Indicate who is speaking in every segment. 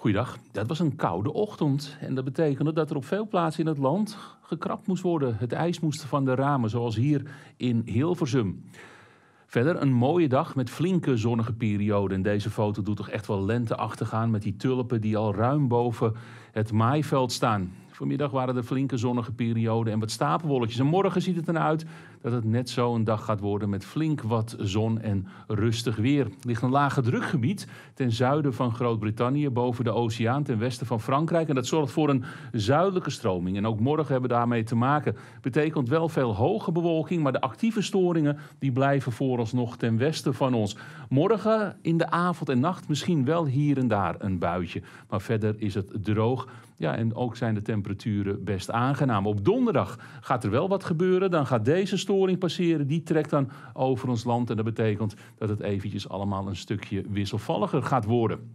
Speaker 1: Goeiedag. Dat was een koude ochtend. En dat betekende dat er op veel plaatsen in het land gekrapt moest worden. Het ijs moest van de ramen, zoals hier in Hilversum. Verder een mooie dag met flinke zonnige perioden. En deze foto doet toch echt wel lente achtergaan met die tulpen die al ruim boven het maaiveld staan. Vanmiddag waren er flinke zonnige perioden en wat stapelwolletjes. En morgen ziet het eruit dat het net zo een dag gaat worden met flink wat zon en rustig weer. Er ligt een lage drukgebied ten zuiden van Groot-Brittannië, boven de oceaan, ten westen van Frankrijk. En dat zorgt voor een zuidelijke stroming. En ook morgen hebben we daarmee te maken. Betekent wel veel hoge bewolking, maar de actieve storingen die blijven vooralsnog ten westen van ons. Morgen in de avond en nacht misschien wel hier en daar een buitje. Maar verder is het droog. Ja, en ook zijn de temperaturen temperaturen best aangenaam. Op donderdag gaat er wel wat gebeuren. Dan gaat deze storing passeren. Die trekt dan over ons land. En dat betekent dat het eventjes allemaal een stukje wisselvalliger gaat worden.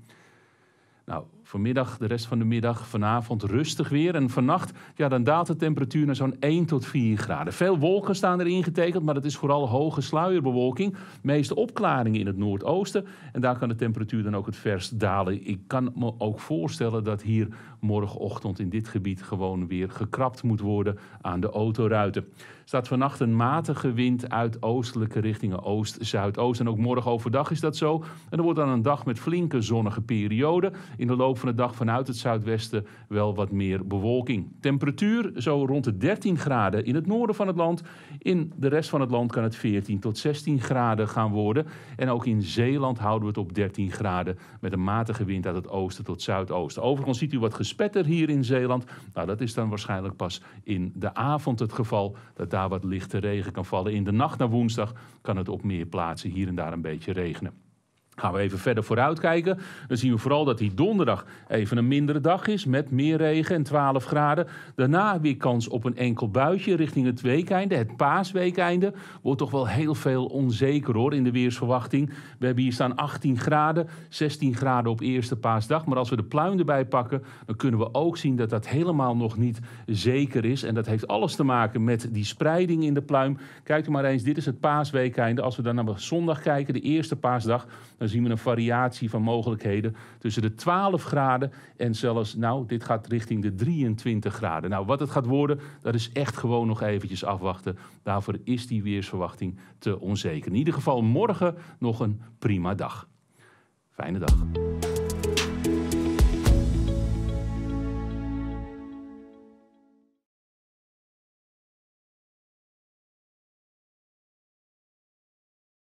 Speaker 1: Nou, Vanmiddag, de rest van de middag, vanavond rustig weer. En vannacht, ja, dan daalt de temperatuur naar zo'n 1 tot 4 graden. Veel wolken staan erin getekend, maar het is vooral hoge sluierbewolking. Meeste opklaringen in het noordoosten. En daar kan de temperatuur dan ook het verst dalen. Ik kan me ook voorstellen dat hier morgenochtend in dit gebied gewoon weer gekrapt moet worden aan de autoruiten. Er staat vannacht een matige wind uit oostelijke richtingen oost-zuidoost. En ook morgen overdag is dat zo. En er wordt dan een dag met flinke zonnige perioden In de loop van de dag vanuit het zuidwesten wel wat meer bewolking. Temperatuur zo rond de 13 graden in het noorden van het land. In de rest van het land kan het 14 tot 16 graden gaan worden. En ook in Zeeland houden we het op 13 graden met een matige wind uit het oosten tot zuidoosten. Overigens ziet u wat gespetter hier in Zeeland. Nou, dat is dan waarschijnlijk pas in de avond het geval dat daar wat lichte regen kan vallen. In de nacht naar woensdag kan het op meer plaatsen hier en daar een beetje regenen. Gaan we even verder vooruitkijken. Dan zien we vooral dat die donderdag even een mindere dag is. Met meer regen en 12 graden. Daarna weer kans op een enkel buitje richting het weekeinde. Het paasweekeinde. Wordt toch wel heel veel onzeker hoor in de weersverwachting. We hebben hier staan 18 graden. 16 graden op eerste paasdag. Maar als we de pluim erbij pakken. Dan kunnen we ook zien dat dat helemaal nog niet zeker is. En dat heeft alles te maken met die spreiding in de pluim. Kijk maar eens. Dit is het paasweekeinde. Als we dan naar zondag kijken. De eerste paasdag dan zien we een variatie van mogelijkheden tussen de 12 graden en zelfs, nou, dit gaat richting de 23 graden. Nou, wat het gaat worden, dat is echt gewoon nog eventjes afwachten. Daarvoor is die weersverwachting te onzeker. In ieder geval morgen nog een prima dag. Fijne dag.